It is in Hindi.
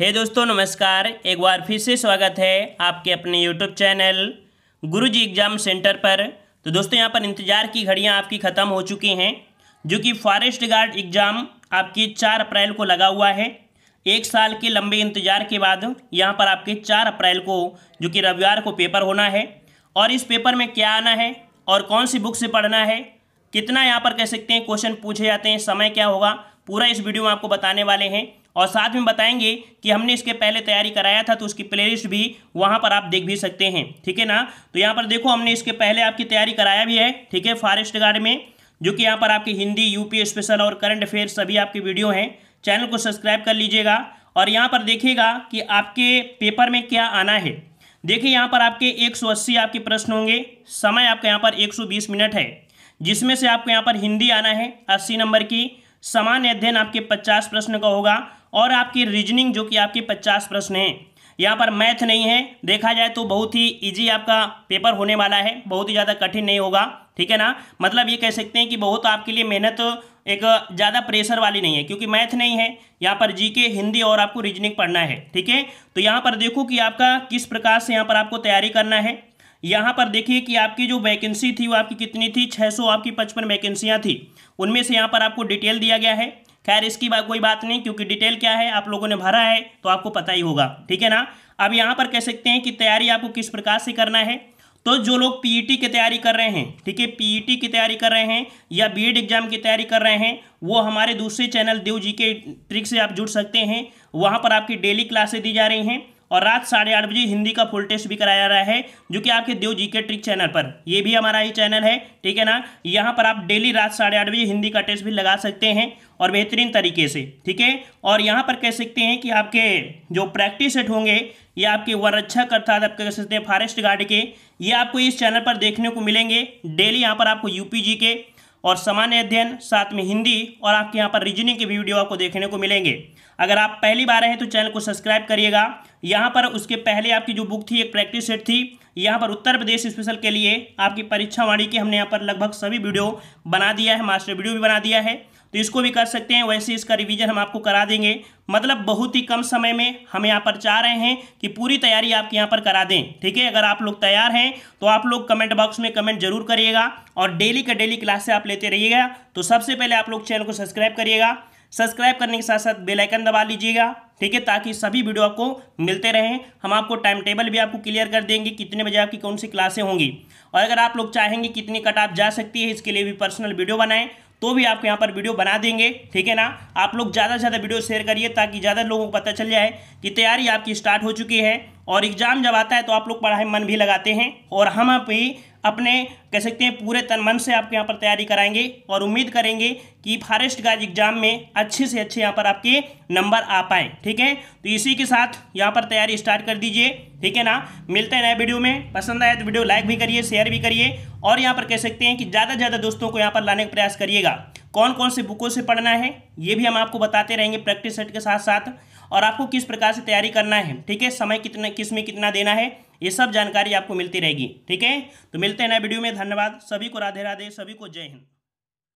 हे hey दोस्तों नमस्कार एक बार फिर से स्वागत है आपके अपने YouTube channel Guruji exam centre पर तो दोस्तों यहाँ पर इंतज़ार की घड़ियाँ आपकी ख़त्म हो चुकी हैं जो कि फॉरेस्ट गार्ड एग्ज़ाम आपके चार अप्रैल को लगा हुआ है एक साल के लंबे इंतज़ार के बाद यहाँ पर आपके चार अप्रैल को जो कि रविवार को पेपर होना है और इस पेपर में क्या आना है और कौन सी बुक से पढ़ना है कितना यहाँ पर कह सकते हैं क्वेश्चन पूछे जाते हैं समय क्या होगा पूरा इस वीडियो में आपको बताने वाले हैं और साथ में बताएंगे कि हमने इसके पहले तैयारी कराया था तो उसकी प्लेलिस्ट भी वहाँ पर आप देख भी सकते हैं ठीक है ना तो यहाँ पर देखो हमने इसके पहले आपकी तैयारी कराया भी है ठीक है फॉरेस्ट गार्ड में जो कि यहाँ पर आपकी हिंदी यूपी स्पेशल और करंट अफेयर सभी आपके वीडियो हैं चैनल को सब्सक्राइब कर लीजिएगा और यहाँ पर देखिएगा कि आपके पेपर में क्या आना है देखिए यहाँ पर आपके 180 आपके प्रश्न होंगे समय आपके यहाँ पर 120 मिनट है जिसमें से आपको यहाँ पर हिंदी आना है 80 नंबर की सामान्य अध्ययन आपके 50 प्रश्न का होगा और आपकी रीजनिंग जो कि आपके पचास प्रश्न हैं यहाँ पर मैथ नहीं है देखा जाए तो बहुत ही इजी आपका पेपर होने वाला है बहुत ही ज़्यादा कठिन नहीं होगा ठीक है ना मतलब ये कह सकते हैं कि बहुत आपके लिए मेहनत एक ज़्यादा प्रेशर वाली नहीं है क्योंकि मैथ नहीं है यहाँ पर जीके हिंदी और आपको रीजनिंग पढ़ना है ठीक है तो यहाँ पर देखो कि आपका किस प्रकार से यहाँ पर आपको तैयारी करना है यहाँ पर देखिए कि आपकी जो वैकेंसी थी वो आपकी कितनी थी 600 आपकी पचपन वैकेंसियाँ थी उनमें से यहाँ पर आपको डिटेल दिया गया है खैर इसकी बा, कोई बात नहीं क्योंकि डिटेल क्या है आप लोगों ने भरा है तो आपको पता ही होगा ठीक है ना अब यहाँ पर कह सकते हैं कि तैयारी आपको किस प्रकार से करना है तो जो लोग पीईटी e की तैयारी कर रहे हैं ठीक है पीईटी e की तैयारी कर रहे हैं या बीएड एग्जाम e की तैयारी कर रहे हैं वो हमारे दूसरे चैनल देव जी के ट्रिक से आप जुड़ सकते हैं वहाँ पर आपकी डेली क्लासेस दी जा रही हैं और रात साढ़े आठ बजे हिंदी का फुल टेस्ट भी कराया जा रहा है जो कि आपके देव जी के ट्रिक चैनल पर ये भी हमारा ही चैनल है ठीक है ना यहाँ पर आप डेली रात साढ़े आठ बजे हिंदी का टेस्ट भी लगा सकते हैं और बेहतरीन तरीके से ठीक है और यहाँ पर कह सकते हैं कि आपके जो प्रैक्टिस सेट होंगे ये आपके वन रक्षा अर्थात आप कह सकते हैं फॉरेस्ट गार्ड के ये आपको इस चैनल पर देखने को मिलेंगे डेली यहाँ पर आपको यूपीजी के और सामान्य अध्ययन साथ में हिंदी और आपके यहाँ पर रीजनिंग के भी वीडियो आपको देखने को मिलेंगे अगर आप पहली बार हैं तो चैनल को सब्सक्राइब करिएगा यहाँ पर उसके पहले आपकी जो बुक थी एक प्रैक्टिस सेट थी यहाँ पर उत्तर प्रदेश स्पेशल के लिए आपकी परीक्षा वाणी की हमने यहाँ पर लगभग सभी वीडियो बना दिया है मास्टर वीडियो भी बना दिया है तो इसको भी कर सकते हैं वैसे इसका रिवीजन हम आपको करा देंगे मतलब बहुत ही कम समय में हम यहाँ पर चाह रहे हैं कि पूरी तैयारी आपके यहाँ पर करा दें ठीक है अगर आप लोग तैयार हैं तो आप लोग कमेंट बॉक्स में कमेंट जरूर करिएगा और डेली का डेली क्लासेस आप लेते रहिएगा तो सबसे पहले आप लोग चैनल को सब्सक्राइब करिएगा सब्सक्राइब करने के साथ साथ बेल आइकन दबा लीजिएगा ठीक है ताकि सभी वीडियो आपको मिलते रहें हम आपको टाइम टेबल भी आपको क्लियर कर देंगे कितने बजे आपकी कौन सी क्लासें होंगी और अगर आप लोग चाहेंगे कितनी कट आप जा सकती है इसके लिए भी पर्सनल वीडियो बनाएं तो भी आपको यहाँ पर वीडियो बना देंगे ठीक है ना आप लोग ज़्यादा से ज़्यादा वीडियो शेयर करिए ताकि ज़्यादा लोगों को पता चल जाए कि तैयारी आपकी स्टार्ट हो चुकी है और एग्ज़ाम जब आता है तो आप लोग पढ़ाई मन भी लगाते हैं और हम भी अपने कह सकते हैं पूरे तन मन से आपके यहाँ पर तैयारी कराएंगे और उम्मीद करेंगे कि फॉरेस्ट गार्ड एग्जाम में अच्छे से अच्छे यहाँ पर आपके नंबर आ पाएँ ठीक है तो इसी के साथ यहाँ पर तैयारी स्टार्ट कर दीजिए ठीक है ना मिलते हैं नए वीडियो में पसंद आया तो वीडियो लाइक भी करिए शेयर भी करिए और यहाँ पर कह सकते हैं कि ज़्यादा से ज़्यादा दोस्तों को यहाँ पर लाने का प्रयास करिएगा कौन कौन से बुकों से पढ़ना है ये भी हम आपको बताते रहेंगे प्रैक्टिस सेट के साथ साथ और आपको किस प्रकार से तैयारी करना है ठीक है समय कितना किस में कितना देना है ये सब जानकारी आपको मिलती रहेगी ठीक है तो मिलते हैं नए वीडियो में धन्यवाद सभी को राधे राधे सभी को जय हिंद